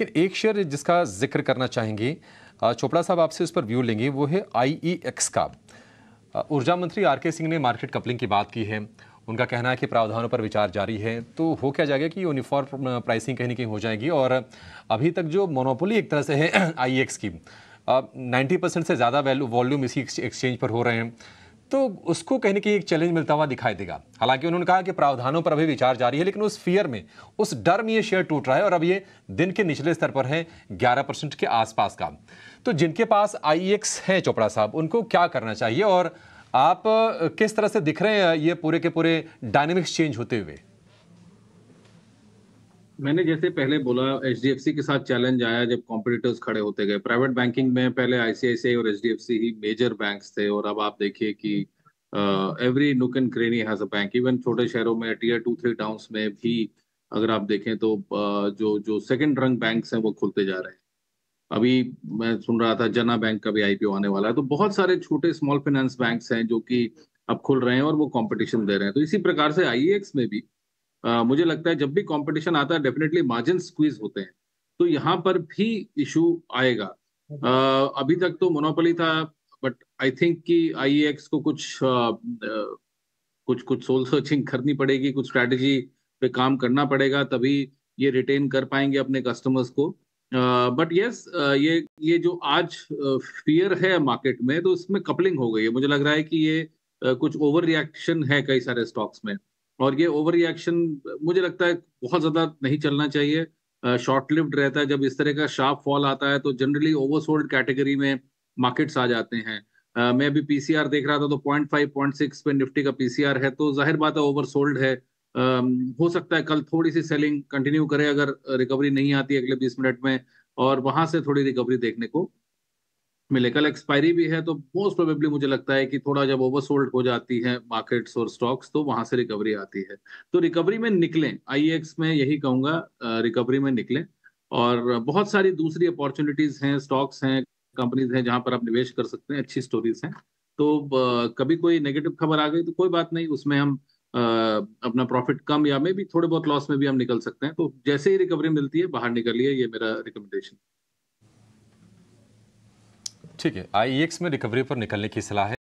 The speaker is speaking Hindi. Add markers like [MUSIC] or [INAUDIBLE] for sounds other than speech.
लेकिन एक शेयर जिसका जिक्र करना चाहेंगे चोपड़ा साहब आपसे उस पर व्यू लेंगे वो है आईईएक्स e का ऊर्जा मंत्री आर के सिंह ने मार्केट कपलिंग की बात की है उनका कहना है कि प्रावधानों पर विचार जारी है तो हो क्या जाएगा कि यूनिफॉर्म प्राइसिंग कहीं ना कहीं हो जाएगी और अभी तक जो मोनोपोली एक तरह से है आई [CLEARS THROAT] e की नाइन्टी परसेंट से ज़्यादा वैल्यू वॉल्यूम इसी एक्सचेंज पर हो रहे हैं तो उसको कहने की एक चैलेंज मिलता हुआ दिखाई देगा हालांकि उन्होंने कहा कि प्रावधानों पर अभी विचार जारी है लेकिन उस फियर में उस डर में ये शेयर टूट रहा है और अब ये दिन के निचले स्तर पर है 11 परसेंट के आसपास का तो जिनके पास आई e है चोपड़ा साहब उनको क्या करना चाहिए और आप किस तरह से दिख रहे हैं ये पूरे के पूरे डायनेमिक्स चेंज होते हुए मैंने जैसे पहले बोला एच के साथ चैलेंज आया जब कॉम्पिटिटर्स खड़े होते गए प्राइवेट बैंकिंग में पहले आईसीआईसीआई और एच ही मेजर बैंक्स थे और अब आप देखिए कि every nook and cranny has a bank even छोटे शहरों में टीयर टू थ्री टाउन्स में भी अगर आप देखें तो uh, जो जो सेकेंड रंग बैंक्स हैं वो खुलते जा रहे हैं अभी मैं सुन रहा था जना बैंक का भी आईपीओ आने वाला है तो बहुत सारे छोटे स्मॉल फाइनेंस बैंक हैं जो कि अब खुल रहे हैं और वो कॉम्पिटिशन दे रहे हैं तो इसी प्रकार से आई e में भी uh, मुझे लगता है जब भी कंपटीशन आता है डेफिनेटली मार्जिन स्क्वीज होते हैं तो यहाँ पर भी इशू आएगा हम्म। uh, अभी तक तो मोनोपोली था बट आई थिंक कि आई को कुछ uh, कुछ कुछ सोल सर्चिंग करनी पड़ेगी कुछ स्ट्रैटेजी पे काम करना पड़ेगा तभी ये रिटेन कर पाएंगे अपने कस्टमर्स को but uh, yes yes, uh, ये ये जो आज फियर uh, है मार्केट में तो इसमें कपलिंग हो गई है मुझे लग रहा है कि ये uh, कुछ ओवर रिएक्शन है कई सारे स्टॉक्स में और ये ओवर रिएक्शन मुझे लगता है बहुत ज़्यादा नहीं चलना चाहिए शॉर्ट uh, लिफ्ट रहता है जब इस तरह का शार्प फॉल आता है तो जनरली ओवरसोल्ड कैटेगरी में मार्केट्स आ जाते हैं Uh, मैं अभी पीसीआर देख रहा था तो पॉइंट फाइव पॉइंट सिक्स पे निफ्टी का पीसीआर है तो जाहिर बात है ओवर सोल्ड है uh, हो सकता है कल थोड़ी सी सेलिंग कंटिन्यू करे अगर रिकवरी नहीं आती अगले बीस मिनट में और वहां से थोड़ी रिकवरी देखने को मिले कल एक्सपायरी भी है तो मोस्ट प्रोबेबली मुझे लगता है कि थोड़ा जब ओवर सोल्ड हो जाती है मार्केट्स और स्टॉक्स तो वहां से रिकवरी आती है तो रिकवरी में निकलें आई में यही कहूंगा रिकवरी में निकलें और बहुत सारी दूसरी अपॉर्चुनिटीज हैं स्टॉक्स हैं कंपनीज हैं जहां पर आप निवेश कर सकते हैं अच्छी स्टोरीज हैं तो कभी कोई नेगेटिव खबर आ गई तो कोई बात नहीं उसमें हम अपना प्रॉफिट कम या मे भी थोड़े बहुत लॉस में भी हम निकल सकते हैं तो जैसे ही रिकवरी मिलती है बाहर निकलिए ये मेरा रिकमेंडेशन ठीक है आई e में रिकवरी पर निकलने की सलाह है